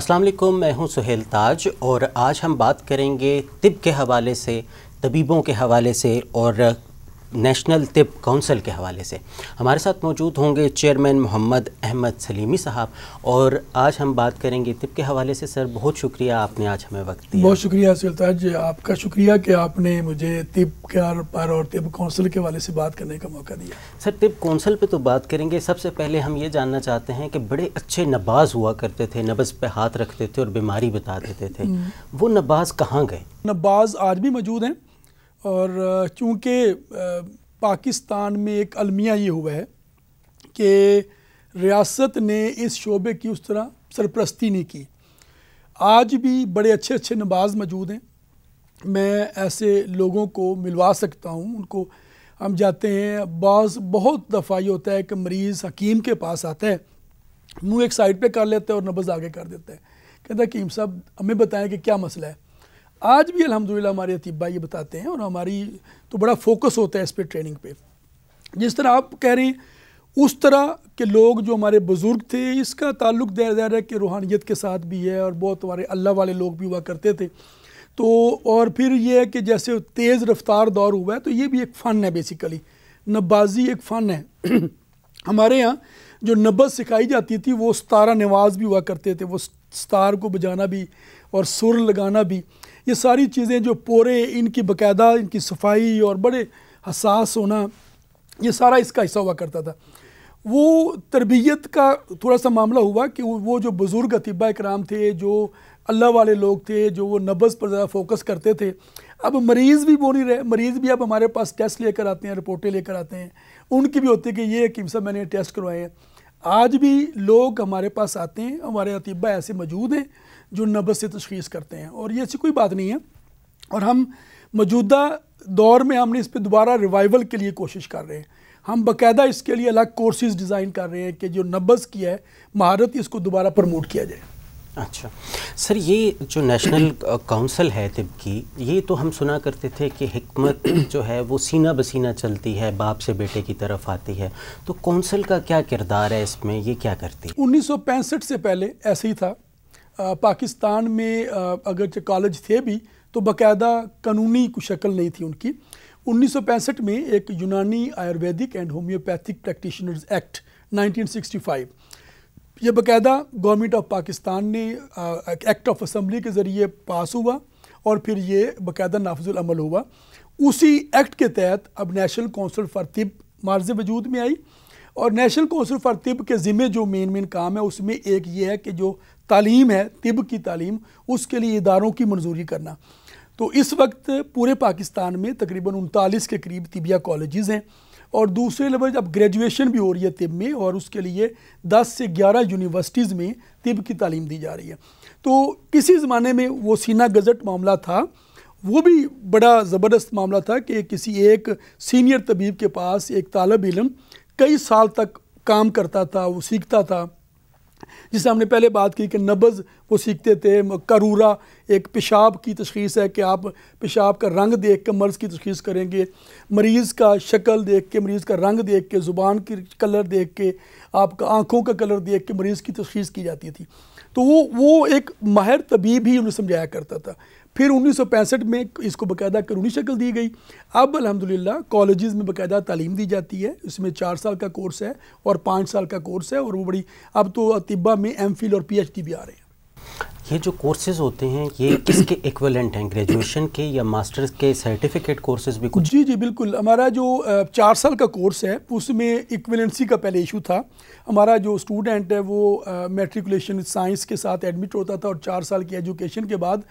असलम मैं हूं सुहेल ताज और आज हम बात करेंगे तिब के हवाले से तबीबों के हवाले से और नेशनल तिब काउंसिल के हवाले से हमारे साथ मौजूद होंगे चेयरमैन मोहम्मद अहमद सलीमी साहब और आज हम बात करेंगे तिब के हवाले से सर बहुत शुक्रिया आपने आज हमें वक्त दिया बहुत शुक्रिया सुल्ताज आपका शुक्रिया कि आपने मुझे तिब के पर और तिब काउंसिल के हवाले से बात करने का मौका दिया सर तिब काउंसिल पर तो बात करेंगे सबसे पहले हम ये जानना चाहते हैं कि बड़े अच्छे नबाज हुआ करते थे नबज पर हाथ रखते थे और बीमारी बता देते थे हम्म। वो नबाज कहाँ गए नबाज आज भी मौजूद हैं और चूँकि पाकिस्तान में एक अलमिया ये हुआ है कि रियासत ने इस शोबे की उस तरह सरप्रस्ती नहीं की आज भी बड़े अच्छे अच्छे नबाज मौजूद हैं मैं ऐसे लोगों को मिलवा सकता हूँ उनको हम जाते हैं बाज बहुत दफ़ा ये होता है कि मरीज़ हकीम के पास आता है मुँह एक साइड पे कर लेता है और नबज़ आगे कर देता है कहता है हकीम साहब हमें बताएं कि क्या मसला है आज भी अलहमदिल्ला हमारे अतिबा ये बताते हैं और हमारी तो बड़ा फोकस होता है इस पर ट्रेनिंग पे जिस तरह आप कह रहे हैं उस तरह के लोग जो हमारे बुज़ुर्ग थे इसका ताल्लुक दैर है कि रूहानियत के साथ भी है और बहुत हमारे अल्लाह वाले लोग भी हुआ करते थे तो और फिर ये है कि जैसे तेज़ रफ्तार दौर हुआ है तो ये भी एक फ़न है बेसिकली नब्बाजी एक फ़न है हमारे यहाँ जो नब्बत सिखाई जाती थी वो सतारा नवाज भी हुआ करते थे वो सतार को बजाना भी और सुर लगाना भी ये सारी चीज़ें जो पोरे इनकी बकायदा इनकी सफाई और बड़े हसास होना ये सारा इसका हिस्सा हुआ करता था वो तरबियत का थोड़ा सा मामला हुआ कि वो जो बुज़ुर्ग अतिबा कराम थे जो अल्लाह वाले लोग थे जो वो नब्ज़ पर ज़्यादा फोकस करते थे अब मरीज़ भी वो नहीं रहे मरीज़ भी अब हमारे पास टेस्ट लेकर आते हैं रिपोर्टें लेकर आते हैं उनकी भी होती है कि ये कि सब मैंने टेस्ट करवाए हैं आज भी लोग हमारे पास आते हैं हमारे अतिबा ऐसे मौजूद हैं जो नब्ज़ से तशीस करते हैं और ये ऐसी कोई बात नहीं है और हम मौजूदा दौर में हमने इस पर दोबारा रिवाइवल के लिए कोशिश कर रहे हैं हम बाकायदा इसके लिए अलग कोर्सेज डिज़ाइन कर रहे हैं कि जो नब्ज़ की है महारत इसको दोबारा प्रमोट किया जाए अच्छा सर ये जो नेशनल काउंसिल है तिब की ये तो हम सुना करते थे कि हमत जो है वो सीना बसीना चलती है बाप से बेटे की तरफ आती है तो काउंसिल का क्या किरदार है इसमें ये क्या करती है उन्नीस से पहले ऐसे ही था पाकिस्तान में अगर कॉलेज थे भी तो बाकायदा कानूनी कोई शक्ल नहीं थी उनकी 1965 में एक Unani Ayurvedic and homeopathic practitioners act 1965 ये बाकायदा गवर्नमेंट ऑफ पाकिस्तान ने एक्ट ऑफ असम्बली के ज़रिए पास हुआ और फिर ये बाकायदा नाफजुलमल हुआ उसी एक्ट के तहत अब नेशनल कौंसिल फॉर तिब मार्ज वजूद में आई और नेशनल कौंसिल फॉर तिब के ज़िम्मे जो मेन मेन काम है उसमें एक ये है कि जो तालीम है तिब की तालीम उसके लिए इदारों की मंजूरी करना तो इस वक्त पूरे पाकिस्तान में तकरीबन उनतालीस के करीब तिबिया कॉलेजेस हैं और दूसरे लेवल अब ग्रेजुएशन भी हो रही है तिब में और उसके लिए 10 से 11 यूनिवर्सिटीज़ में तिब की तालीम दी जा रही है तो किसी ज़माने में वो सीना गजट मामला था वो भी बड़ा ज़बरदस्त मामला था कि किसी एक सीनियर तबीब के पास एक तालब इलम कई साल तक काम करता था वो सीखता था जिससे हमने पहले बात की कि नबज़ वो सीखते थे करूरा एक पेशाब की तशीस है कि आप पेशाब का रंग देख के मर्ज़ की तशीस करेंगे मरीज़ का शक्ल देख के मरीज़ का रंग देख के ज़ुबान की कलर देख के आपका आँखों का कलर देख के मरीज़ की तशीस की जाती थी तो वो वो एक माहिर तबीब ही उन्हें समझाया करता था फिर उन्नीस में इसको बाकायदा कानूनी शक्ल दी गई अब अलहमदिल्ला कॉलेज़ में बाकायदा तालीम दी जाती है इसमें चार साल का कोर्स है और पाँच साल का कोर्स है और वो बड़ी अब तो तिब्बा में एम और पी भी आ रहे हैं ये जो कोर्सेज होते हैं ये किसके इक्वलेंट हैं ग्रेजुएशन के या मास्टर्स के सर्टिफिकेट कोर्सेज भी कुछ जी जी बिल्कुल हमारा जो चार साल का कोर्स है उसमें इक्वलेंसी का पहले इशू था हमारा जो स्टूडेंट है वो मेट्रिकुलेशन साइंस के साथ एडमिट होता था और चार साल की एजुकेशन के बाद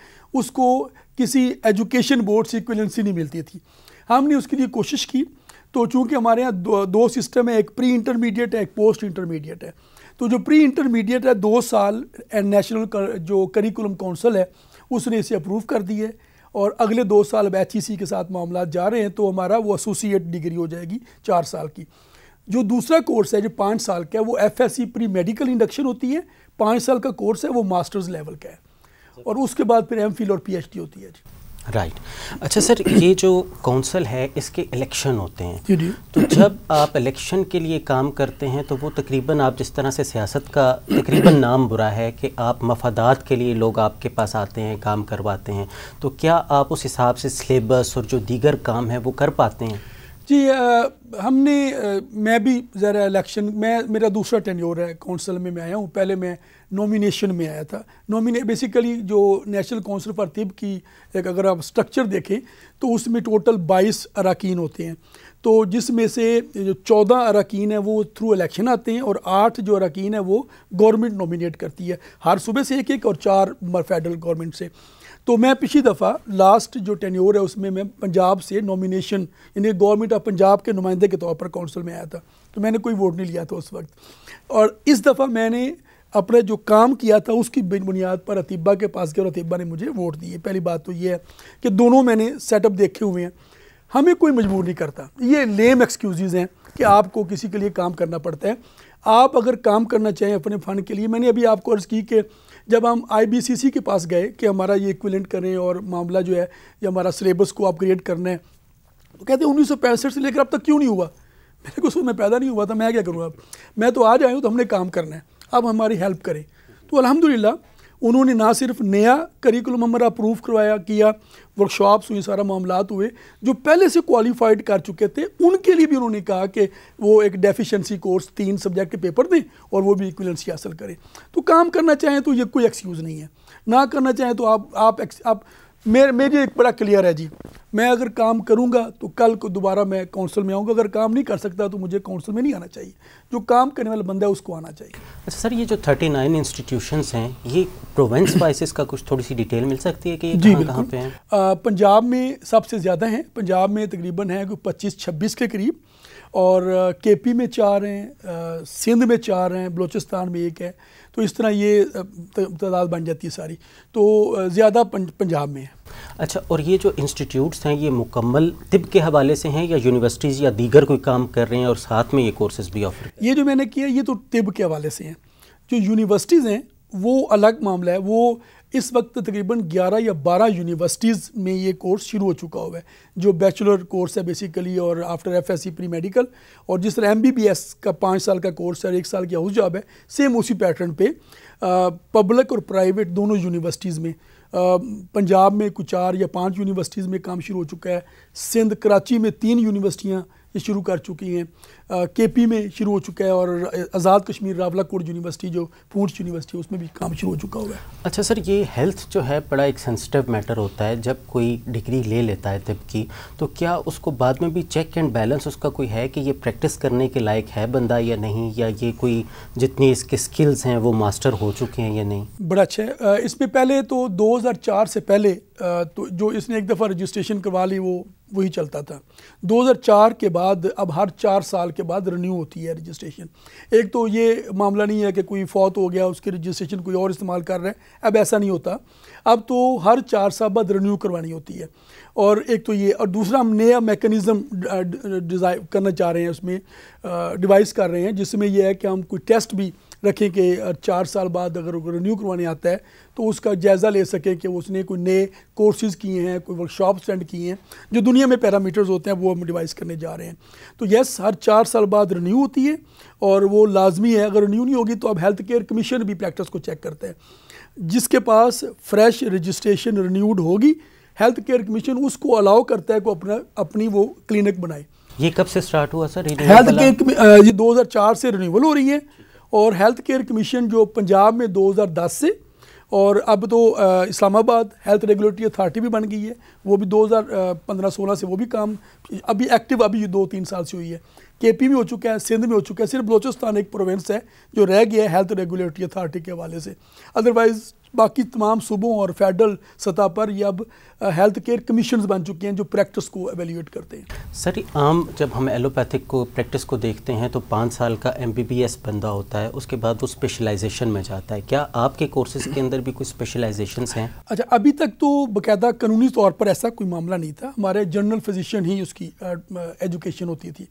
उसको किसी एजुकेशन बोर्ड से इक्वलेंसी नहीं मिलती थी हमने उसके लिए कोशिश की तो चूँकि हमारे यहाँ दो, दो सिस्टम है एक प्री इंटरमीडिएट है एक पोस्ट इंटरमीडिएट है तो जो प्री इंटरमीडिएट है दो साल नेशनल कर, जो करिकुलम काउंसिल है उसने इसे अप्रूव कर दी है और अगले दो साल अब एच e के साथ मामला जा रहे हैं तो हमारा वो एसोसिएट डिग्री हो जाएगी चार साल की जो दूसरा कोर्स है जो पाँच साल का है वो F S C pre medical induction होती है पाँच साल का कोर्स है वो मास्टर्स लेवल का है और उसके बाद फिर एम फिल और पी एच डी होती है जी राइट right. अच्छा सर ये जो काउंसिल है इसके इलेक्शन होते हैं तो जब आप इलेक्शन के लिए काम करते हैं तो वो तकरीबन आप जिस तरह से सियासत का तकरीबन नाम बुरा है कि आप मफादात के लिए लोग आपके पास आते हैं काम करवाते हैं तो क्या आप उस हिसाब से सिलेबस और जो दीगर काम है वो कर पाते हैं जी आ, हमने आ, मैं भी ज़रा इलेक्शन मैं मेरा दूसरा टेन्योर है काउंसिल में मैं आया हूँ पहले मैं नॉमिनेशन में आया था नॉमिने बेसिकली जो नेशनल काउंसिल फॉर तिब की एक अगर आप स्ट्रक्चर देखें तो उसमें टोटल 22 अरकान होते हैं तो जिसमें से जो 14 अरकान हैं वो थ्रू इलेक्शन आते हैं और आठ जो अरकान हैं वो गवर्नमेंट नॉमिनेट करती है हर सुबह से एक एक और चार फेडरल गवर्नमेंट से तो मैं पिछली दफ़ा लास्ट जो टेन्योर है उसमें मैं पंजाब से नॉमिनेशन यानी गवर्नमेंट ऑफ पंजाब के नुमाइंदे के तौर पर काउंसिल में आया था तो मैंने कोई वोट नहीं लिया था उस वक्त और इस दफ़ा मैंने अपने जो काम किया था उसकी बुनियाद पर अतीबा के पास गया और अतीबा ने मुझे वोट दिए पहली बात तो ये है कि दोनों मैंने सेटअप देखे हुए हैं हमें कोई मजबूर नहीं करता ये लेम एक्सक्यूज़ हैं कि आपको किसी के लिए काम करना पड़ता है आप अगर काम करना चाहें अपने फ़ंड के लिए मैंने अभी आपको अर्ज़ की कि जब हम आई के पास गए कि हमारा ये इक्विलेंट करें और मामला जो है ये हमारा सिलेबस को अपग्रेड करना है तो कहते हैं उन्नीस से लेकर अब तक क्यों नहीं हुआ मैंने कुछ मैं पैदा नहीं हुआ था मैं क्या करूँगा मैं तो आ जाऊँ तो हमने काम करना है आप हमारी हेल्प करें तो अलहमदिल्ला उन्होंने ना सिर्फ नया करिकुलम हमारा अप्रूव करवाया किया वर्कशॉप्स हुई सारा मामला हुए जो पहले से क्वालिफाइड कर चुके थे उनके लिए भी उन्होंने कहा कि वो एक डेफिशिएंसी कोर्स तीन सब्जेक्ट के पेपर दें और वो भी इक्विलेंसी हासिल करें तो काम करना चाहें तो ये कोई एक्सक्यूज़ नहीं है ना करना चाहें तो आप आप आप मेरे मेरी एक बड़ा क्लियर है जी मैं अगर काम करूँगा तो कल को दोबारा मैं काउंसिल में आऊँगा अगर काम नहीं कर सकता तो मुझे काउंसिल में नहीं आना चाहिए जो काम करने वाला बंदा है उसको आना चाहिए अच्छा सर ये जो 39 नाइन इंस्टीट्यूशन हैं ये प्रोवेंस वाइसिस का कुछ थोड़ी सी डिटेल मिल सकती है कि जी जी कहां पे हैं पंजाब में सबसे ज़्यादा हैं पंजाब में तकरीबन है कोई पच्चीस छब्बीस के करीब और के पी में चार हैं सिंध में चार हैं बलूचिस्तान में एक है तो इस तरह ये तादाद बन जाती है सारी तो ज़्यादा पंजाब में है अच्छा और ये जो इंस्टीट्यूट्स हैं ये मुकम्मल तिब के हवाले से हैं या यूनिवर्सिटीज़ या दीगर कोई काम कर रहे हैं और साथ में ये कोर्सेज भी ऑफर ये जो मैंने किया ये तो तिब के हवाले से हैं जो यूनिवर्सिटीज़ हैं वो अलग मामला है वो इस वक्त तकरीबन 11 या 12 यूनिवर्सिटीज़ में ये कोर्स शुरू हो चुका हुआ है जो बैचलर कोर्स है बेसिकली और after F S pre medical और जिस तरह एम बी बी एस का पाँच साल का कोर्स है और एक साल की हाउस जॉब है सेम उसी पैटर्न पे पब्लिक और प्राइवेट दोनों यूनिवर्सिटीज़ में पंजाब में कुछ चार या पाँच यूनिवर्सिटीज़ में काम शुरू हो चुका है सिंध कराची में तीन यूनिवर्सिटियाँ ये शुरू कर चुकी हैं केपी में शुरू हो चुका है और आज़ाद कश्मीर रावलाकोट यूनिवर्सिटी जो पूंछ यूनिवर्सिटी उसमें भी काम शुरू हो चुका हुआ है अच्छा सर ये हेल्थ जो है बड़ा एक सेंसिटिव मैटर होता है जब कोई डिग्री ले लेता है तब की तो क्या उसको बाद में भी चेक एंड बैलेंस उसका कोई है कि ये प्रैक्टिस करने के लायक है बंदा या नहीं या ये कोई जितनी इसके स्किल्स हैं वो मास्टर हो चुके हैं या नहीं बड़ा अच्छा है इसमें पहले तो चार से पहले तो जो इसने एक दफ़ा रजिस्ट्रेशन करवा ली वो वही चलता था 2004 के बाद अब हर चार साल के के बाद रिन्यू होती है रजिस्ट्रेशन एक तो ये मामला नहीं है कि कोई फौत हो गया उसकी रजिस्ट्रेशन कोई और इस्तेमाल कर रहे हैं अब ऐसा नहीं होता अब तो हर चार साल बाद रिन्यू करवानी होती है और एक तो ये और दूसरा हम नया मेकनिज़म डिज़ाइन करना चाह रहे हैं उसमें डिवाइस कर रहे हैं जिसमें यह है कि हम कोई टेस्ट भी रखें कि चार साल बाद अगर रिन्यू करवाने आता है तो उसका जायज़ा ले सकें कि उसने कोई नए कोर्सेज़ किए हैं कोई वर्कशॉप अटेंड किए हैं जो दुनिया में पैरामीटर्स होते हैं वो हम डिवाइस करने जा रहे हैं तो येस हर चार साल बाद रिन्यू होती है और वो लाजमी है अगर रिन्यू नहीं होगी तो अब हेल्थ केयर कमीशन भी प्रैक्टिस को चेक करता है जिसके पास फ्रेश रजिस्ट्रेशन रिन्यूड होगी हेल्थ केयर कमीशन उसको अलाउ करता है को अपना अपनी वो क्लिनिक बनाए ये कब से स्टार्ट हुआ सर हेल्थ केयर ये 2004 से रिन्यूअल हो रही है और हेल्थ केयर कमीशन जो पंजाब में 2010 से और अब तो इस्लामाबाद हेल्थ रेगुलेटरी अथॉरिटी भी बन गई है वो भी 2015-16 से वो भी काम अभी एक्टिव अभी दो तीन साल से हुई है के पी भी हो चुका है सिंध में हो चुका है सिर्फ बलोचिस्तान एक प्रोविंस है जो रह गया है हेल्थ रेगुलेटरी अथॉरिटी के हवाले से अदरवाइज़ बाकी तमाम सूबों और फेडरल सतह पर ये अब हेल्थ केयर कमीशन बन चुके हैं जो प्रैक्टिस को एवेल्यूट करते हैं सर आम जब हम एलोपैथिक को प्रैक्टिस को देखते हैं तो पाँच साल का एम बंदा होता है उसके बाद वो स्पेशलाइजेशन में जाता है क्या आपके कोर्सेज के अंदर भी कोई स्पेशलाइजेशन हैं अच्छा अभी तक तो बाकायदा कानूनी तौर पर ऐसा कोई मामला नहीं था हमारे जनरल फिजिशियन ही उसकी एजुकेशन होती थी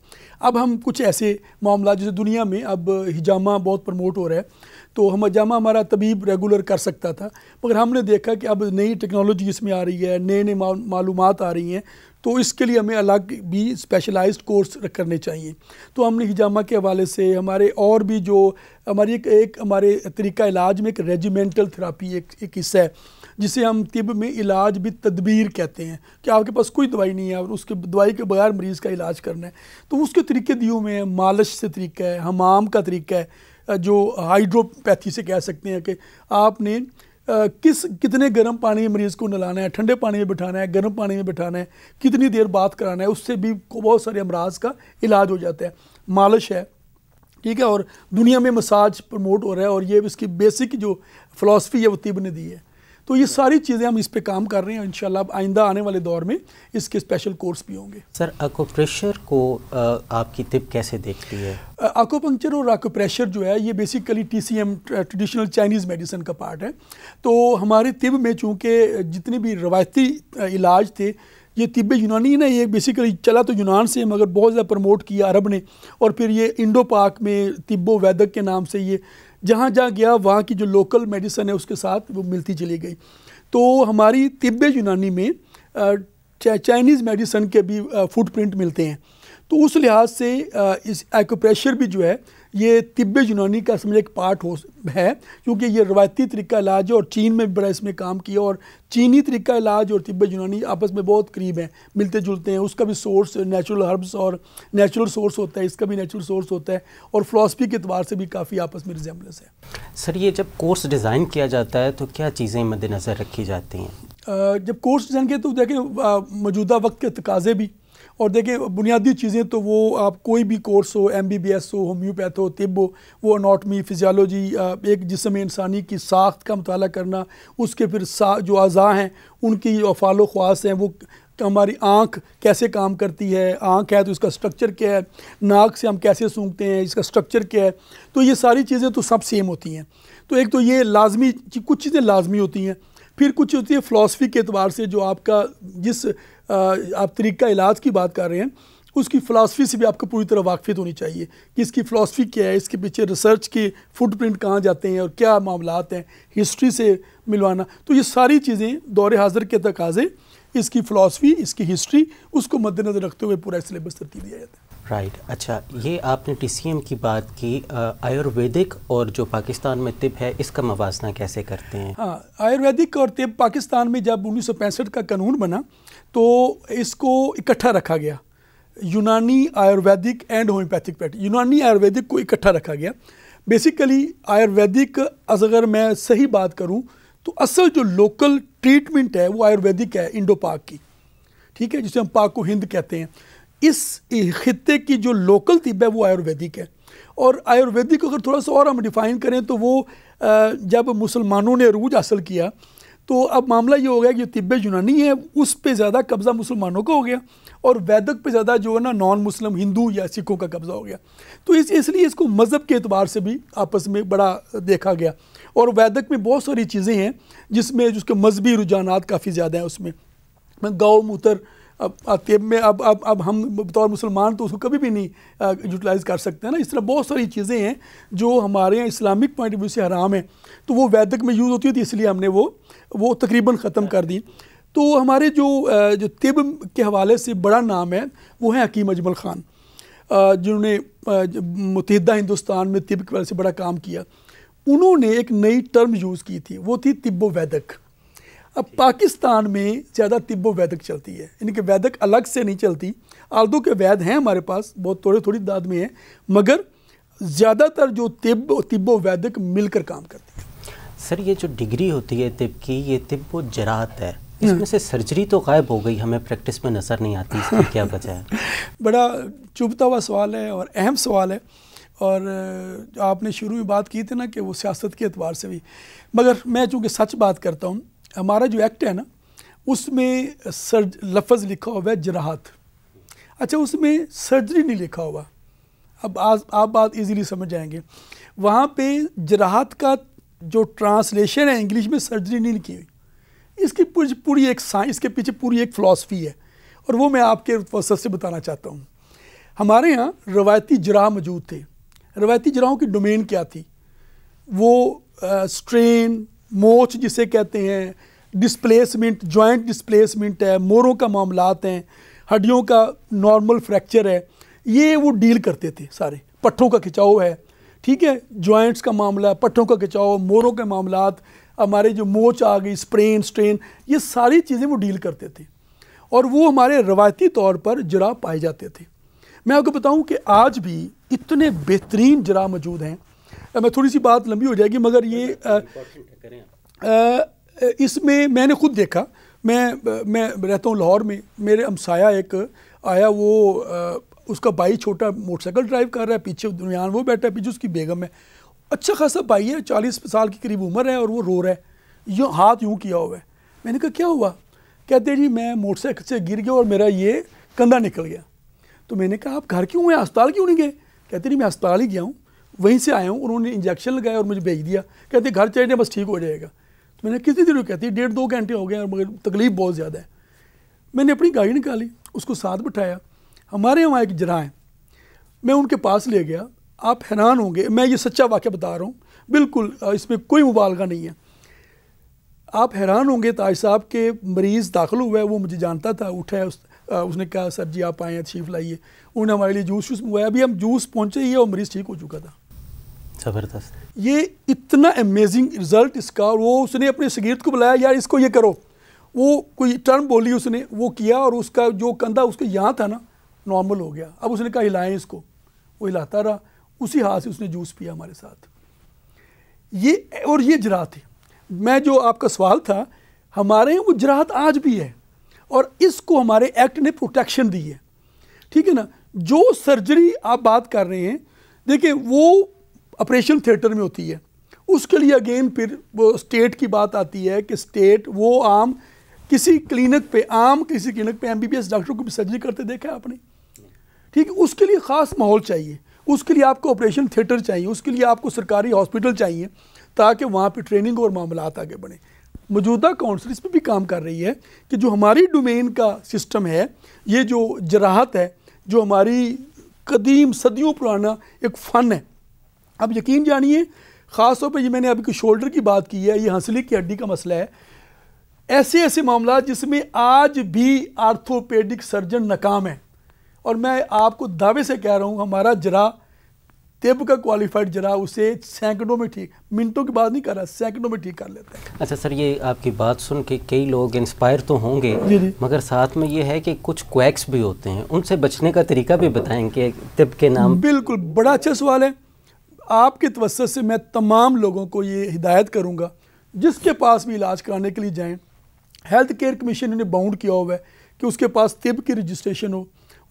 अब हम कुछ ऐसे मामला जैसे दुनिया में अब हिजामा बहुत प्रमोट हो रहा है तो हम जामा हमारा तबीब रेगुलर कर सकता था मगर हमने देखा कि अब नई टेक्नोलॉजी इसमें आ रही है नए नए मालूम आ रही हैं तो इसके लिए हमें अलग भी स्पेशलाइज कोर्स करने चाहिए तो हमने हिजामा के हवाले से हमारे और भी जो हमारी एक एक हमारे तरीका इलाज में एक रेजिमेंटल थेरापी एक एक हिस्सा है जिसे हम तिब में इलाज भी तदबीर कहते हैं कि आपके पास कोई दवाई नहीं है और उसके दवाई के बगैर मरीज़ का इलाज करना है तो उसके तरीके दिए हुए हैं मालिश से तरीका है हमाम का तरीका है जो हाइड्रोपैथी से कह सकते हैं कि आपने किस कितने गर्म पानी में मरीज़ को नलाना है ठंडे पानी में बिठाना है गर्म पानी में बिठाना है कितनी देर बात कराना है उससे भी बहुत सारे अमराज का इलाज हो जाता है मालिश है ठीक है और दुनिया में मसाज प्रमोट हो रहा है और ये इसकी बेसिक जो फ़िलासफ़ी है वो तिब ने दी है तो ये सारी चीज़ें हम इस पर काम कर रहे हैं इन आइंदा आने वाले दौर में इसके स्पेशल कोर्स भी होंगे सर आकोप्रेशर को आपकी तिप कैसे देखती है आकोपंक्चर और आकोप्रेशर जो है ये basically T C M traditional Chinese medicine का पार्ट है तो हमारे तिब में चूँकि जितने भी रवायती इलाज थे ये तिब्ब यूनानी ना ये बेसिकली चला तो यूनान से मगर बहुत ज़्यादा प्रमोट किया अरब ने और फिर ये इंडो पाक में तिब्बो वैदक के नाम से ये जहाँ जहाँ गया वहाँ की जो लोकल मेडिसन है उसके साथ वो मिलती चली गई तो हमारी तिब्बे यूनानी में चाइनीज़ मेडिसन के भी फुटप्रिंट मिलते हैं तो उस लिहाज से इस एक्यूप्रेशर भी जो है ये तिब्ब यूनानी का समझ एक पार्ट हो है क्योंकि ये रवायती तरीका इलाज है और चीन में भी बड़ा इसमें काम किया और चीनी तरीका इलाज और तिब्ब यूनानी आपस में बहुत करीब हैं मिलते जुलते हैं उसका भी सोर्स नेचुरल हर्ब्स और नेचुरल सोर्स होता है इसका भी नेचुरल सोर्स होता है और फिलासफी के अतबार से भी काफ़ी आपस में रिजेम्बलेंस है सर ये जब कोर्स डिज़ाइन किया जाता है तो क्या चीज़ें मद्दनज़र रखी जाती हैं जब कोर्स डिज़ाइन किया तो देखें मौजूदा वक्त के तकाजे भी और देखिए बुनियादी चीज़ें तो वो आप कोई भी कोर्स हो एम बी बी एस हो होम्योपैथ हो तिब हो वो अनाटमी फिजियालॉजी एक जिसम इंसानी की साख्त का मताल करना उसके फिर सा जो अज़ा हैं उनकी जो अफाल ख्वास हैं वो हमारी आँख कैसे काम करती है आँख है तो इसका स्ट्रक्चर क्या है नाक से हम कैसे सूंघते हैं इसका स्ट्रक्चर क्या है तो ये सारी चीज़ें तो सब सेम होती हैं तो एक तो ये लाजमी कुछ चीज़ें लाजमी होती हैं फिर कुछ होती है फ़िलासफ़ी के अतबार से जो आपका जिस आप तरीका इलाज की बात कर रहे हैं उसकी फ़िलासफ़ी से भी आपको पूरी तरह वाकफियत होनी चाहिए कि इसकी फ़िलासफ़ी क्या है इसके पीछे रिसर्च के फुटप्रिंट कहाँ जाते हैं और क्या मामला हैं हिस्ट्री से मिलवाना तो ये सारी चीज़ें दौरे हाजिर के तकाजे इसकी फ़िलासफ़ी इसकी हिस्ट्री उसको मद्देनज़र रखते हुए पूरा सिलेबस तरतीब दिया जाता है राइट right. अच्छा ये आपने टीसीएम की बात की आयुर्वेदिक और जो पाकिस्तान में तिब है इसका मवाजना कैसे करते हैं हाँ आयुर्वेदिक और तिब पाकिस्तान में जब उन्नीस का कानून बना तो इसको इकट्ठा रखा गया यूनानी आयुर्वेदिक एंड होम्योपैथिक प्रैक्टिस यूनानी आयुर्वेदिक को इकट्ठा रखा गया बेसिकली आयुर्वेदिक अगर मैं सही बात करूँ तो असल जो लोकल ट्रीटमेंट है वो आयुर्वेदिक है इंडो पाक की ठीक है जिसे हम पाक को हिंद कहते हैं इस ख़त्े की जो लोकल तिब है वो आयुर्वेदिक है और आयुर्वेदिक अगर थोड़ा सा और हम डिफ़ाइन करें तो वो जब मुसलमानों ने रूज हासिल किया तो अब मामला ये हो गया कि तिब यूनानी है उस पर ज़्यादा कब्ज़ा मुसलमानों का हो गया और वैदक पे ज़्यादा जो है ना नॉन मुस्लिम हिंदू या सिखों का कब्ज़ा हो गया तो इस इसलिए इसको मज़हब के अतबार से भी आपस में बड़ा देखा गया और वैदक में बहुत सारी चीज़ें हैं जिसमें जिसके मजहबी रुझाना काफ़ी ज़्यादा हैं उसमें गौ मूत्र तेब में अब अब अब हम बतौर मुसलमान तो उसको कभी भी नहीं यूटिलाइज़ कर सकते हैं ना इस तरह बहुत सारी चीज़ें हैं जो हमारे यहाँ इस्लामिक पॉइंट ऑफ व्यू से हराम है तो वो वैदिक में यूज़ होती थी इसलिए हमने वो वो तकरीबन ख़त्म कर दी तो हमारे जो जो तिब के हवाले से बड़ा नाम है वो है हकीम अजमल ख़ान जिन्होंने मुतहदा हिंदुस्तान में तिब के हवाले से बड़ा काम किया उन्होंने एक नई टर्म यूज़ की थी वो थी तिब्बो वैदक अब पाकिस्तान में ज़्यादा तिब्बो वैदक चलती है यानी कि वैदक अलग से नहीं चलती आलदो के वैद हैं हमारे पास बहुत थोड़े थोड़ी दाद में हैं मगर ज़्यादातर जो तिब तिब्बो वैदक मिलकर काम करती है सर ये जो डिग्री होती है तिब की ये तिब्बो जरात है हाँ। इसमें से सर्जरी तो गायब हो गई हमें प्रैक्टिस में नज़र नहीं आती इसकी क्या वजह है बड़ा चुभता हुआ सवाल है और अहम सवाल है और आपने शुरू में बात की थी ना कि वो सियासत के अतबार से भी मगर मैं चूँकि सच बात करता हूँ हमारा जो एक्ट है ना उसमें सर्ज लफज लिखा हुआ है जराहत अच्छा उसमें सर्जरी नहीं लिखा हुआ अब आज आप बात इजीली समझ जाएंगे वहाँ पे जराहत का जो ट्रांसलेशन है इंग्लिश में सर्जरी नहीं लिखी हुई इसकी पूरी पूरी एक साइंस के पीछे पूरी एक फ़िलासफ़ी है और वो मैं आपके वसत से बताना चाहता हूँ हमारे यहाँ रवायती जराह मौजूद थे रवायती जराहों की डोमेन क्या थी वो स्ट्रेन मोच जिसे कहते हैं डिस्प्लेसमेंट जॉइंट डिस्प्लेसमेंट है मोरों का मामलात हैं हड्डियों का नॉर्मल फ्रैक्चर है ये वो डील करते थे सारे पट्ठों का खिंचाव है ठीक है जॉइंट्स का मामला पट्ठों का खिंचाव मोरों के मामला हमारे जो मोच आ गई स्प्रेन स्ट्रेन ये सारी चीज़ें वो डील करते थे और वो हमारे रवायती तौर पर जरा पाए जाते थे मैं आपको बताऊं कि आज भी इतने बेहतरीन जरा मौजूद हैं मैं थोड़ी सी बात लंबी हो जाएगी मगर ये इसमें मैंने खुद देखा मैं मैं रहता हूँ लाहौर में मेरे हमसाया एक आया वो आ, उसका भाई छोटा मोटरसाइकिल ड्राइव कर रहा है पीछे दुनियान वो बैठा है पीछे उसकी बेगम है अच्छा खासा भाई है चालीस साल की करीब उम्र है और वो रो रहा है यूँ हाथ यूँ किया हुआ है मैंने कहा क्या हुआ कहते जी मैं मोटरसाइकिल से गिर गया और मेरा ये कंधा निकल गया तो मैंने कहा आप घर क्यों हैं अस्पताल क्यों नहीं गए कहते नहीं मैं अस्पताल ही गया हूँ वहीं से आया हूँ उन्होंने इंजेक्शन लगाया और मुझे भेज दिया कहते घर चले जाए बस ठीक हो जाएगा तो मैंने कितनी देर में कहती है डेढ़ दो घंटे हो गए और मगर तकलीफ बहुत ज़्यादा है मैंने अपनी गाड़ी निकाली उसको साथ बिठाया हमारे यहाँ एक जरा है मैं उनके पास ले गया आप हैरान होंगे मैं ये सच्चा वाक्य बता रहा हूँ बिल्कुल इसमें कोई मुबालगा नहीं है आप हैरान होंगे ताज साहब के मरीज़ दाखिल हुआ है वो मुझे जानता था उठा है उस, आ, उसने कहा सर जी आप आए हैं तशीफ लाइए उन्होंने हमारे लिए जूस शूस मंगवाया अभी हम जूस पहुँचे ही है और मरीज़ ठीक हो चुका था ज़बरदस्त ये इतना अमेजिंग रिजल्ट इसका वो उसने अपने शगीर्द को बुलाया यार इसको ये करो वो कोई टर्म बोली उसने वो किया और उसका जो कंधा उसके यहाँ था ना नॉर्मल हो गया अब उसने कहा हिलाएं इसको वो हिलाता रहा उसी हाथ से उसने जूस पिया हमारे साथ ये और ये जरात है मैं जो आपका सवाल था हमारे वो जरात आज भी है और इसको हमारे एक्ट ने प्रोटेक्शन दी है ठीक है ना जो सर्जरी आप बात कर रहे हैं देखिए वो ऑपरेशन थिएटर में होती है उसके लिए अगेन फिर वो स्टेट की बात आती है कि स्टेट वो आम किसी क्लिनिक पे आम किसी क्लिनिक पे एमबीबीएस डॉक्टर को भी सर्जरी करते देखा है आपने ठीक है उसके लिए ख़ास माहौल चाहिए उसके लिए आपको ऑपरेशन थिएटर चाहिए उसके लिए आपको सरकारी हॉस्पिटल चाहिए ताकि वहाँ पर ट्रेनिंग और मामला आगे बढ़ें मौजूदा काउंसिल इस पर भी काम कर रही है कि जो हमारी डोमेन का सिस्टम है ये जो जराहत है जो हमारी कदीम सदियों पुराना एक फ़न है अब यकीन जानिए ख़ास तौर पर मैंने अभी की शोल्डर की बात की है ये हंसली की हड्डी का मसला है ऐसे ऐसे मामला जिसमें आज भी आर्थोपेडिक सर्जन नाकाम है और मैं आपको दावे से कह रहा हूँ हमारा जरा तिब का क्वालिफाइड जरा उसे सैकड़ों में ठीक मिनटों की बात नहीं कर रहा सैकड़ों में ठीक कर लेते हैं अच्छा सर ये आपकी बात सुन के कई लोग इंस्पायर तो होंगे मगर साथ में ये है कि कुछ क्वैक्स भी होते हैं उनसे बचने का तरीका भी बताएं कि तिब के नाम बिल्कुल बड़ा अच्छा सवाल है आपके तवस्त से मैं तमाम लोगों को ये हिदायत करूँगा जिसके पास भी इलाज कराने के लिए जाएँ हेल्थ केयर कमीशन ने बाउंड किया हुआ है कि उसके पास तिब की रजिस्ट्रेशन हो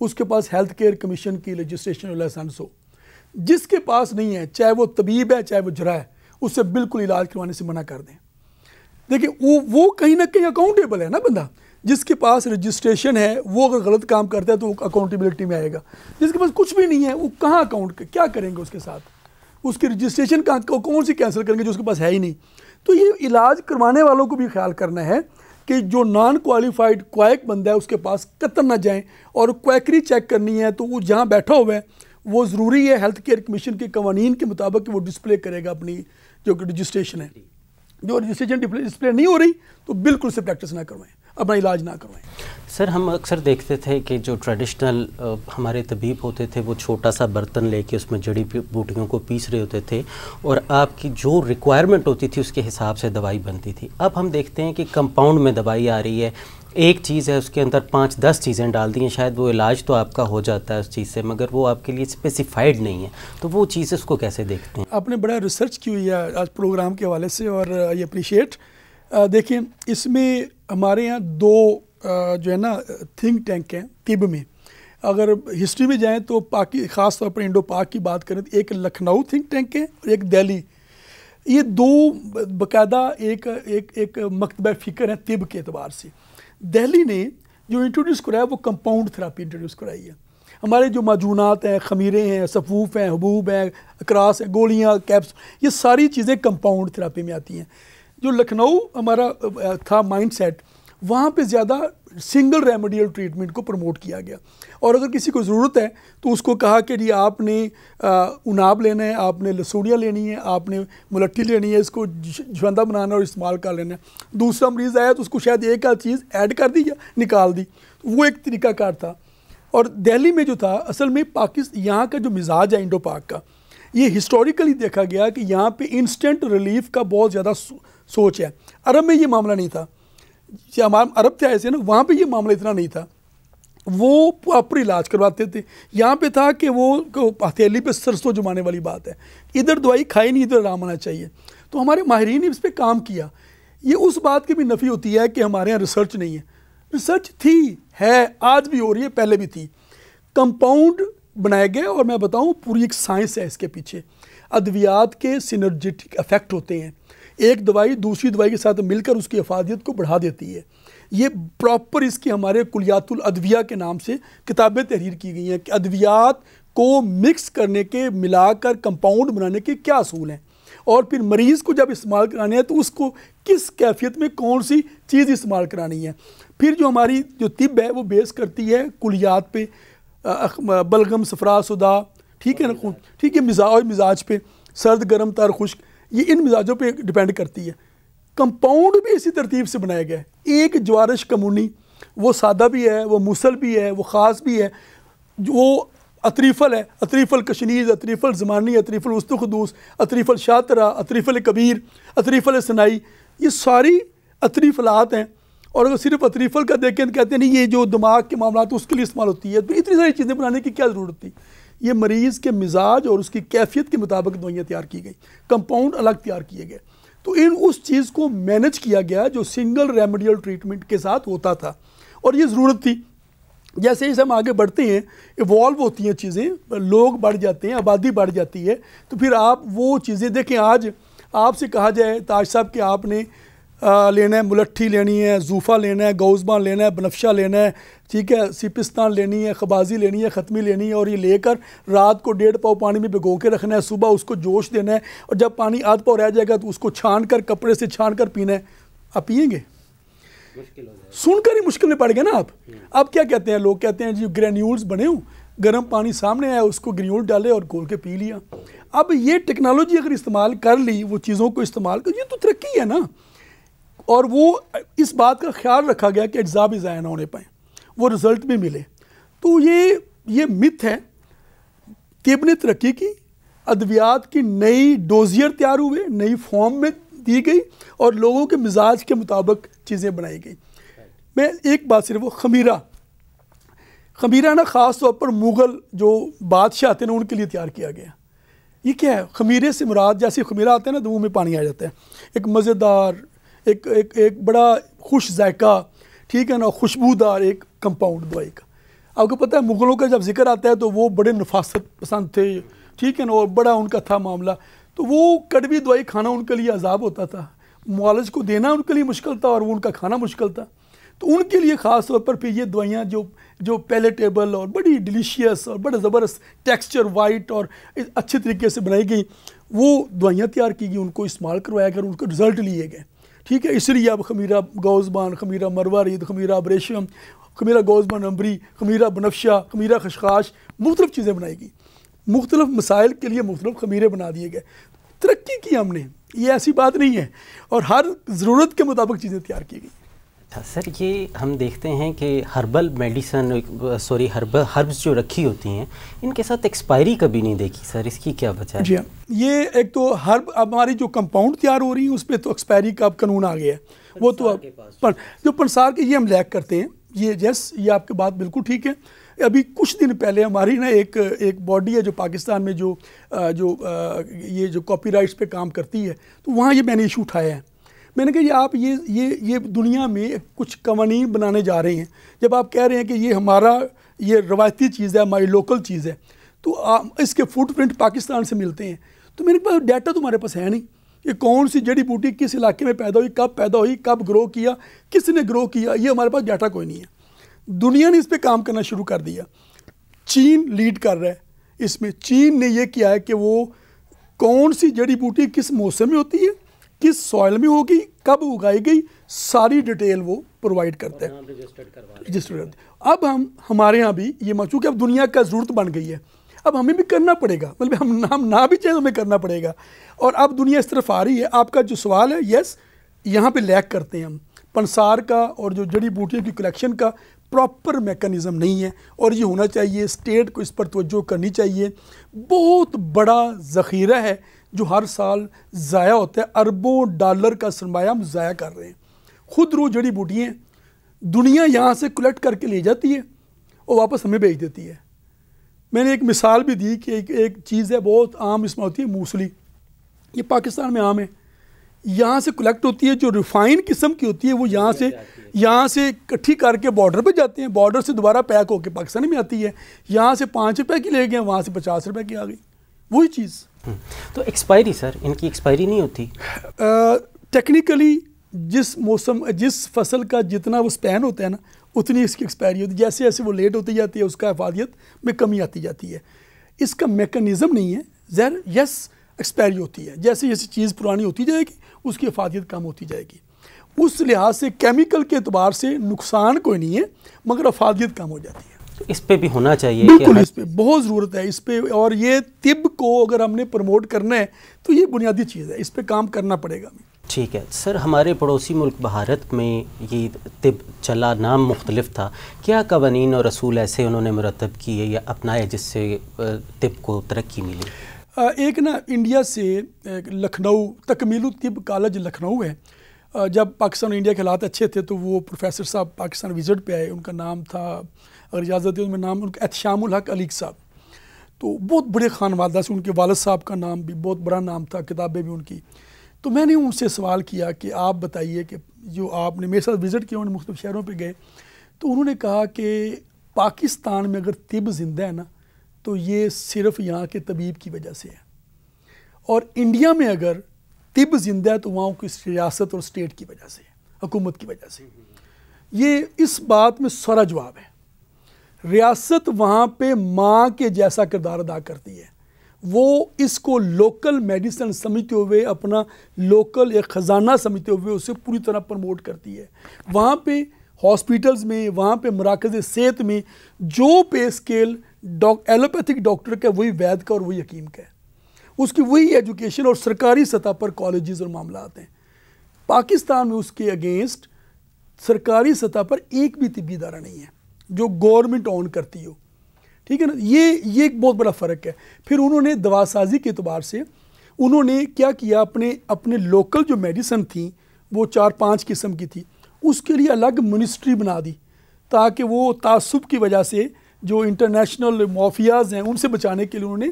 उसके पास हेल्थ केयर कमीशन की रजिस्ट्रेशन लाइसेंस हो जिसके पास नहीं है चाहे वो तबीब है चाहे वो जरा है उससे बिल्कुल इलाज करवाने से मना कर दें देखिए वो वो कहीं ना कहीं अकाउंटेबल है ना बंदा जिसके पास रजिस्ट्रेशन है वो अगर गलत काम करता है तो वो अकाउंटेबिलिटी में आएगा जिसके पास कुछ भी नहीं है वो कहाँ अकाउंट क्या करेंगे उसके साथ उसकी रजिस्ट्रेशन कहाँ कौन सी कैंसिल करेंगे जो उसके पास है ही नहीं तो ये इलाज करवाने वालों को भी ख्याल करना है कि जो नॉन क्वालिफाइड क्वैक बंदा है उसके पास कतर ना जाएँ और क्वैकरी चेक करनी है तो वो जहाँ बैठा हुआ है वो ज़रूरी है हेल्थ केयर कमीशन के कवानीन के मुताबिक वो डिस्प्ले करेगा अपनी जो रजिस्ट्रेशन है जो रजिस्ट्रेशन डिस्प्ले नहीं हो रही तो बिल्कुल से प्रैक्टिस ना करवाएं अपना इलाज ना करवाएं सर हम अक्सर देखते थे कि जो ट्रेडिशनल हमारे तबीब होते थे वो छोटा सा बर्तन लेके उसमें जड़ी बूटियों को पीस रहे होते थे और आपकी जो रिक्वायरमेंट होती थी उसके हिसाब से दवाई बनती थी अब हम देखते हैं कि कंपाउंड में दवाई आ रही है एक चीज़ है उसके अंदर पाँच दस चीज़ें डाल दी हैं शायद वो इलाज तो आपका हो जाता है उस चीज़ से मगर वो आपके लिए स्पेसिफाइड नहीं है तो वो चीज़ उसको कैसे देखते हैं आपने बड़ा रिसर्च की हुई है आज प्रोग्राम के हवाले से और आई अप्रिशिएट देखिए इसमें हमारे यहाँ दो जो है ना थिंक टैंक हैं तिब में अगर हिस्ट्री में जाएँ तो पाकि ख़ास तौर पर इंडो पाक की बात करें तो एक लखनऊ थिंक टैंक है और एक दिल्ली ये दो बकायदा एक एक एक मकतब फ़िक्र है तिब के अतबार से दिल्ली ने जो इंट्रोड्यूस कराया वो कंपाउंड थेरापी इंट्रोड्यूस कराई है हमारे जो माजूनात हैं खमीरे हैं सफूफ हैं हबूब हैं अक्रास हैं गोलियाँ कैप्स ये सारी चीज़ें कंपाउंड थेरापी में आती हैं जो लखनऊ हमारा था माइंडसेट वहाँ पे ज़्यादा सिंगल रेमेडियल ट्रीटमेंट को प्रमोट किया गया और अगर किसी को ज़रूरत है तो उसको कहा कि जी आपने उनाब लेना है आपने लसूड़ियाँ लेनी है आपने मुलट्ठी लेनी है इसको जंदा बनाना और इस्तेमाल कर लेना है दूसरा मरीज़ आया तो उसको शायद एक आध चीज़ ऐड कर दी या निकाल दी तो वो एक तरीकाकार था और दिल्ली में जो था असल में पाकिस्तान यहाँ का जो मिजाज है इंडो पाक का ये हिस्टोरिकली देखा गया कि यहाँ पे इंस्टेंट रिलीफ का बहुत ज़्यादा सोच है अरब में ये मामला नहीं था हमारे अरब थे ऐसे ना वहाँ पर ये मामला इतना नहीं था वो प्रॉपर इलाज करवाते थे यहाँ पे था कि वो हथेली पे सरसों जमाने वाली बात है इधर दवाई खाई नहीं इधर आराम आना चाहिए तो हमारे माहरीन ने इस पर काम किया ये उस बात की भी नफ़ी होती है कि हमारे यहाँ रिसर्च नहीं है रिसर्च थी है आज भी हो रही है पहले भी थी कंपाउंड बनाए गए और मैं बताऊँ पूरी एक साइंस है इसके पीछे अद्वियात के सिनर्जिटिक इफेक्ट होते हैं एक दवाई दूसरी दवाई के साथ मिलकर उसकी अफादियत को बढ़ा देती है ये प्रॉपर इसकी हमारे कुलियातुल अदविया के नाम से किताबें तहरीर की गई हैं कि अद्वियात को मिक्स करने के मिलाकर कंपाउंड बनाने के क्या असूल हैं और फिर मरीज़ को जब इस्तेमाल कराने हैं तो उसको किस कैफियत में कौन सी चीज़ इस्तेमाल करानी है फिर जो हमारी जो तिब है वो बेस करती है कुलियात पे बलगम सफरा सुदा ठीक है ना खून ठीक है मिजाज मिजाज पे सर्द गर्म तर खुश्क ये इन मिजाजों पर डिपेंड करती है कंपाउंड भी इसी तरतीब से बनाया गया है एक ज्वारश कमूनी वो सादा भी है वो मुसल भी है वो ख़ास भी है वो अतरीफ़ल है अतरीफ़ल कशनीज़ अतरीफ़ल ज़मानी अतरीफ़ल वस्तखदूस अतरीफ़ल शातरा अतरीफ़ल कबीर अतरीफ़ल सनाई ये सारी अतरीफ़लात हैं और अगर सिर्फ अतरीफ़ल का देखें तो कहते हैं नहीं ये जो दिमाग के मामला उसके लिए इस्तेमाल होती है तो इतनी सारी चीज़ें बनाने की क्या ज़रूरत थी ये मरीज़ के मिजाज और उसकी कैफियत के मुताबिक दवाइयाँ तैयार की गई कंपाउंड अलग तैयार किए गए तो इन उस चीज़ को मैनेज किया गया जो सिंगल रेमेडियल ट्रीटमेंट के साथ होता था और ये ज़रूरत थी जैसे जैसे हम आगे बढ़ते हैं इवॉल्व होती हैं चीज़ें लोग बढ़ जाते हैं आबादी बढ़ जाती है तो फिर आप वो चीज़ें देखें आज आपसे कहा जाए ताज साहब कि आपने लेना है मुलट्ठी लेनी है जूफ़ा लेना है गौज़बान लेना है बनफ्शा लेना है ठीक है सिपिस्तान लेनी है खबाजी लेनी है ख़त्मी लेनी है और ये लेकर रात को डेढ़ पाव पानी में भिगो के रखना है सुबह उसको जोश देना है और जब पानी आध पाव रह जाएगा तो उसको छान कर कपड़े से छान कर पीना है आप पियेंगे सुनकर ही मुश्किल में पड़ गए ना आप हम्म। अब क्या कहते हैं लोग कहते हैं जी ग्रेन्यूल्स बने हूँ गर्म पानी सामने आया उसको ग्रेन्यूल डाले और घोल के पी लिया अब ये टेक्नोलॉजी अगर इस्तेमाल कर ली वो चीज़ों को इस्तेमाल कर ये तो तरक्की है ना और वो इस बात का ख्याल रखा गया कि अज्जा भी ज़ाया ना होने पाए वो रिज़ल्ट भी मिले तो ये ये मिथ है ने तरक्की की अद्वियात की नई डोजियर तैयार हुए नई फॉर्म में दी गई और लोगों के मिजाज के मुताबिक चीज़ें बनाई गई मैं एक बात सिर्फ वो खमीरा खमीरा ना ख़ास तौर पर मुग़ल जो बादशाह हैं ना उनके लिए तैयार किया गया ये क्या है खमीरे से मुराद जैसे खमीरा आते हैं ना तो मुँह में पानी आ जाता है एक मज़ेदार एक एक एक बड़ा खुश जायका ठीक है ना खुशबूदार एक कंपाउंड दवाई का आपको पता है मुग़लों का जब जिक्र आता है तो वो बड़े नफासत पसंद थे ठीक है ना और बड़ा उनका था मामला तो वो कड़वी दवाई खाना उनके लिए अजाब होता था मालज को देना उनके लिए मुश्किल था और वो उनका खाना मुश्किल था तो उनके लिए ख़ास तौर पर फिर ये दवाइयाँ जो जो पैलेटेबल और बड़ी डिलीशियस और बड़े ज़बरदस्त टेक्सचर वाइट और अच्छे तरीके से बनाई गई वो दवाइयाँ तैयार की गई उनको इस्तेमाल करवाया गया उनके रिज़ल्ट लिए गए ठीक है इसलिए अब खमीरा गौज़बान खमीरा मरवारीद खमीरा ब्रेशम खमीरा गौज़बान अम्बरी खमीरा बनफशा खमीरा खशखाश मुख्तलिफ़ चीज़ें बनाएगी मुख्तलिफ़ मसाइल के लिए मुख्तलिफ़ खमीरे बना दिए गए तरक्की की हमने ये ऐसी बात नहीं है और हर ज़रूरत के मुताबिक चीज़ें तैयार की गई अच्छा सर ये हम देखते हैं कि herbal medicine sorry herbal herbs जो रखी होती हैं इनके साथ एक्सपायरी कभी नहीं देखी सर इसकी क्या वजह है जी हाँ ये एक तो हर्ब हमारी जो कंपाउंड तैयार हो रही है उस पर तो एक्सपायरी का अब कानून आ गया है वो तो अब पर, जो पंसार के ये हम लैक करते हैं ये यस ये आपकी बात बिल्कुल ठीक है अभी कुछ दिन पहले हमारी ना एक एक बॉडी है जो पाकिस्तान में जो जो ये जो कॉपी पे काम करती है तो वहाँ ये मैंने इशू उठाया है मैंने कहा ये आप ये ये ये दुनिया में कुछ कवानी बनाने जा रहे हैं जब आप कह रहे हैं कि ये हमारा ये रवायती चीज़ है हमारी लोकल चीज़ है तो आ, इसके फुटप्रिंट पाकिस्तान से मिलते हैं तो मेरे पास डाटा तुम्हारे पास है नहीं ये कौन सी जड़ी बूटी किस इलाके में पैदा हुई कब पैदा हुई कब ग्रो किया किसने ग्रो किया ये हमारे पास डाटा कोई नहीं है दुनिया ने इस पर काम करना शुरू कर दिया चीन लीड कर रहा है इसमें चीन ने यह किया है कि वो कौन सी जड़ी बूटी किस मौसम में होती है किस सॉइल में होगी कब उगाई गई सारी डिटेल वो प्रोवाइड करते हैं रजिस्टर्ड करते अब हम हमारे यहाँ भी ये कि अब दुनिया का ज़रूरत बन गई है अब हमें भी करना पड़ेगा मतलब हम नाम ना भी चाहे हमें करना पड़ेगा और अब दुनिया इस तरफ आ रही है आपका जो सवाल है यस यहाँ पे लैक करते हैं हम पंसार का और जो जड़ी बूटियों की कलेक्शन का प्रॉपर मेकनिज़म नहीं है और ये होना चाहिए स्टेट को इस पर तोज्जो करनी चाहिए बहुत बड़ा ज़ख़ीरा है जो हर साल ज़ाया होता है अरबों डॉलर का सरमाया हम ज़ाया कर रहे हैं खुद रू जड़ी बूटियाँ दुनिया यहाँ से कलेक्ट करके ले जाती है और वापस हमें भेज देती है मैंने एक मिसाल भी दी कि एक, एक चीज़ है बहुत आम इसमें होती है मूसली ये पाकिस्तान में आम है यहाँ से कलेक्ट होती है जो रिफाइन किस्म की होती है वो यहाँ से यहाँ से इकट्ठी करके बॉर्डर पर जाते हैं बॉर्डर से दोबारा पैक होकर पाकिस्तान में आती है यहाँ से पाँच रुपये की ले गए वहाँ से पचास रुपये की आ गई वही चीज़ हम्म। तो एक्सपायरी सर इनकी एक्सपायरी नहीं होती टेक्निकली जिस मौसम जिस फसल का जितना वो स्पैन होता है ना उतनी इसकी एक्सपायरी होती है जैसे जैसे वो लेट होती जाती है उसका अफादियत में कमी आती जाती है इसका मेकनिज़म नहीं है जहर यस एक्सपायरी होती है जैसे जैसे चीज़ पुरानी होती जाएगी उसकी अफादियत कम होती जाएगी उस लिहाज से केमिकल के अतबार से नुकसान कोई नहीं है मगर अफादियत कम हो जाती है इस पे भी होना चाहिए बिल्कुल इस पे बहुत ज़रूरत है इस पे और ये तिब को अगर हमने प्रमोट करना है तो ये बुनियादी चीज़ है इस पे काम करना पड़ेगा ठीक है सर हमारे पड़ोसी मुल्क भारत में ये तिब चला नाम मुख्तलिफ था क्या कवानीन और रसूल ऐसे उन्होंने मरतब किए या अपनाए जिससे तिब को तरक्की मिली एक ना इंडिया से लखनऊ तकमील तिब कॉलेज लखनऊ है जब पाकिस्तान और इंडिया के हालात अच्छे थे तो वो प्रोफेसर साहब पाकिस्तान विज़िट पे आए उनका नाम था अगर इजाज़त है उनमें नाम उनका एहतशामुल हक अलीक साहब तो बहुत बड़े ख़ान वालदा से उनके वालद साहब का नाम भी बहुत बड़ा नाम था किताबें भी उनकी तो मैंने उनसे सवाल किया कि आप बताइए कि जो आपने मेरे साथ विज़िट किया उन्होंने मुख्तु शहरों पर गए तो उन्होंने कहा कि पाकिस्तान में अगर तिब ज़िंदा है ना तो ये सिर्फ़ यहाँ के तबीब की वजह से है और इंडिया में अगर तिब ज़िंदा है तो वहाँ की रियासत और स्टेट की वजह से है हुकूमत की वजह से ये इस बात में सारा जवाब है रियासत वहाँ पे माँ के जैसा किरदार अदा करती है वो इसको लोकल मेडिसन समझते हुए अपना लोकल एक ख़जाना समझते हुए उसे पूरी तरह प्रमोट करती है वहाँ पे हॉस्पिटल्स में वहाँ पे मराकज़ सेहत में जो पे स्केल डॉक एलोपैथिक डॉक्टर का वही वैद का और वही हकीम का है उसकी वही एजुकेशन और सरकारी सतह पर कॉलेजेस और मामला आते हैं पाकिस्तान में उसके अगेंस्ट सरकारी सतह पर एक भी तबी इदारा नहीं है जो गवर्नमेंट ऑन करती हो ठीक है ना ये ये एक बहुत बड़ा फ़र्क है फिर उन्होंने दवा साजी के अतबार से उन्होंने क्या किया अपने अपने लोकल जो मेडिसन थी वो चार पाँच किस्म की थी उसके लिए अलग मिनिस्ट्री बना दी ताकि वो तासुब की वजह से जो इंटरनेशनल माफियाज़ हैं उनसे बचाने के लिए उन्होंने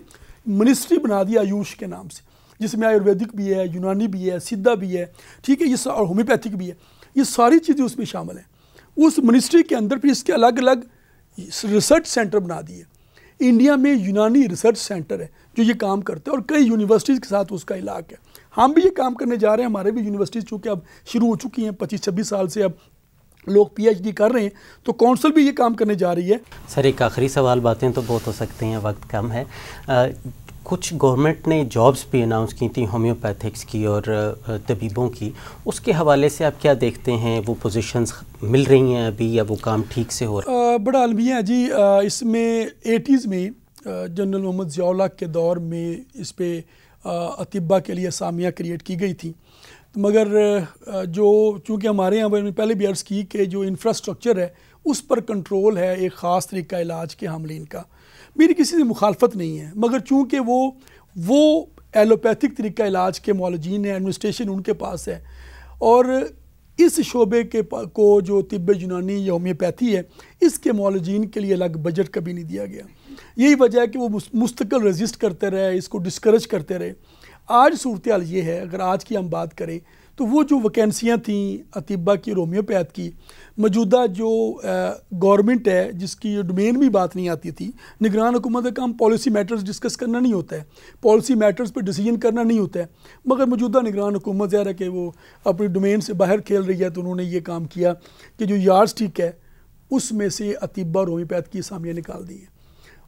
मिनिस्ट्री बना दी आयुष के नाम से जिसमें आयुर्वेदिक भी है यूनानी भी है सिद्धा भी है ठीक है ये और होम्योपैथिक भी है ये सारी चीज़ें उसमें शामिल हैं उस मिनिस्ट्री के अंदर फिर इसके अलग अलग रिसर्च सेंटर बना दिए इंडिया में यूनानी रिसर्च सेंटर है जो ये काम करता है और कई यूनिवर्सिटीज़ के साथ उसका इलाक है हम भी ये काम करने जा रहे हैं हमारे भी यूनिवर्सिटीज़ चूँकि अब शुरू हो चुकी हैं पच्चीस छब्बीस साल से अब लोग पीएचडी कर रहे हैं तो काउंसिल भी ये काम करने जा रही है सर एक आखिरी सवाल बातें तो बहुत हो सकती हैं वक्त कम है आ, कुछ गवर्नमेंट ने जॉब्स भी अनाउंस की थी होम्योपैथिक्स की और तबीबों की उसके हवाले से आप क्या देखते हैं वो पोजीशंस मिल रही हैं अभी या वो काम ठीक से हो रहा है बड़ा अलमिया जी इसमें एटीज़ में जनरल मोहम्मद ज़ियाला के दौर में इस पर अतिबा के लिए असामियाँ क्रिएट की गई थी मगर जो चूँकि हमारे यहाँ पर पहले भी अर्ज़ की कि जो इंफ्रास्ट्रक्चर है उस पर कंट्रोल है एक ख़ास तरीका इलाज के हमलिन का मेरी किसी से मुखालफत नहीं है मगर चूँकि वो वो एलोपैथिक तरीका इलाज के मौलजीन हैं एडमिनिस्ट्रेशन उनके पास है और इस शोबे के को जो तिब जुनानी या होम्योपैथी है इसके मौलजीन के लिए अलग बजट कभी नहीं दिया गया यही वजह है कि वो मुस्तकिल रजिस्ट करते रहे इसको डिस्करेज करते रहे आज सूरत ये है अगर आज की हम बात करें तो वो जो वैकेंसियाँ थी अतिबा की और होम्योपैथ की मौजूदा जो गवर्नमेंट है जिसकी डोमेन में बात नहीं आती थी निगरान हुकूमत का काम पॉलिसी मैटर्स डिस्कस करना नहीं होता है पॉलिसी मैटर्स पर डिसीजन करना नहीं होता है मगर मौजूदा निगरान हुकूमत ज़ाहिर है कि वो अपनी डोमेन से बाहर खेल रही है तो उन्होंने ये काम किया कि जो यार्स ठीक है उसमें से अतिबा और होम्योपैथ की असामियाँ निकाल दी हैं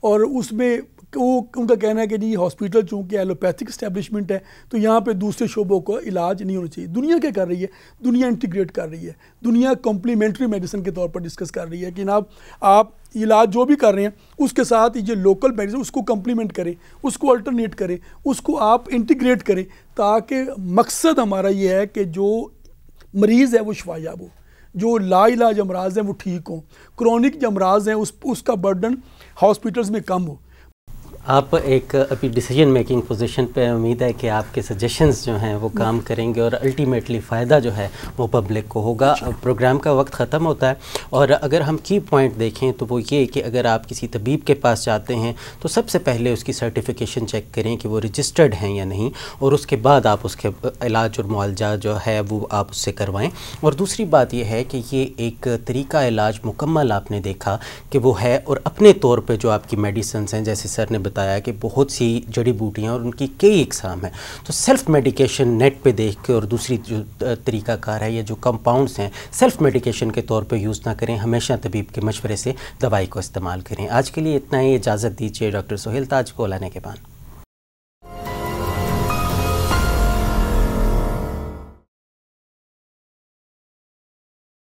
और उसमें वो उनका कहना है कि जी हॉस्पिटल चूँकि एलोपैथिक इस्टेबलिशमेंट है तो यहाँ पे दूसरे शोबों का इलाज नहीं होना चाहिए दुनिया क्या कर रही है दुनिया इंटीग्रेट कर रही है दुनिया कॉम्प्लीमेंट्री मेडिसिन के तौर पर डिस्कस कर रही है कि जनाब आप इलाज जो भी कर रहे हैं उसके साथ ये लोकल मेडिसिन उसको कम्प्लीमेंट करें उसको अल्टरनेट करें उसको आप इंटीग्रेट करें ताकि मकसद हमारा ये है कि जो मरीज़ है वो शवायाब हो जो लाइलाज अमराज हैं वो ठीक हों क्रॉनिक जो अमराज हैं उस उसका बर्डन हॉस्पिटल्स में कम हो आप एक अभी डिसीजन मेकिंग पोजीशन पे उम्मीद है कि आपके सजेशंस जो हैं वो काम करेंगे और अल्टीमेटली फ़ायदा जो है वो पब्लिक को होगा प्रोग्राम का वक्त ख़त्म होता है और अगर हम की पॉइंट देखें तो वो ये कि अगर आप किसी तबीब के पास जाते हैं तो सबसे पहले उसकी सर्टिफिकेशन चेक करें कि वो रजिस्टर्ड हैं या नहीं और उसके बाद आप उसके इलाज और मुआलजा जो है वो आप उससे करवाएँ और दूसरी बात यह है कि ये एक तरीका इलाज मुकम्मल आपने देखा कि वो है और अपने तौर पर जो आपकी मेडिसन्स हैं जैसे सर ने बता बताया कि बहुत सी जड़ी बूटियाँ और उनकी कई इकसाम हैं तो सेल्फ मेडिकेशन नेट पे देख के और दूसरी जो तरीकाकार है या जो कंपाउंड्स हैं सेल्फ मेडिकेशन के तौर पे यूज़ ना करें हमेशा तबीब के मशवरे से दवाई को इस्तेमाल करें आज के लिए इतना ही इजाज़त दीजिए डॉक्टर सोहेल ताज को लाने के बाद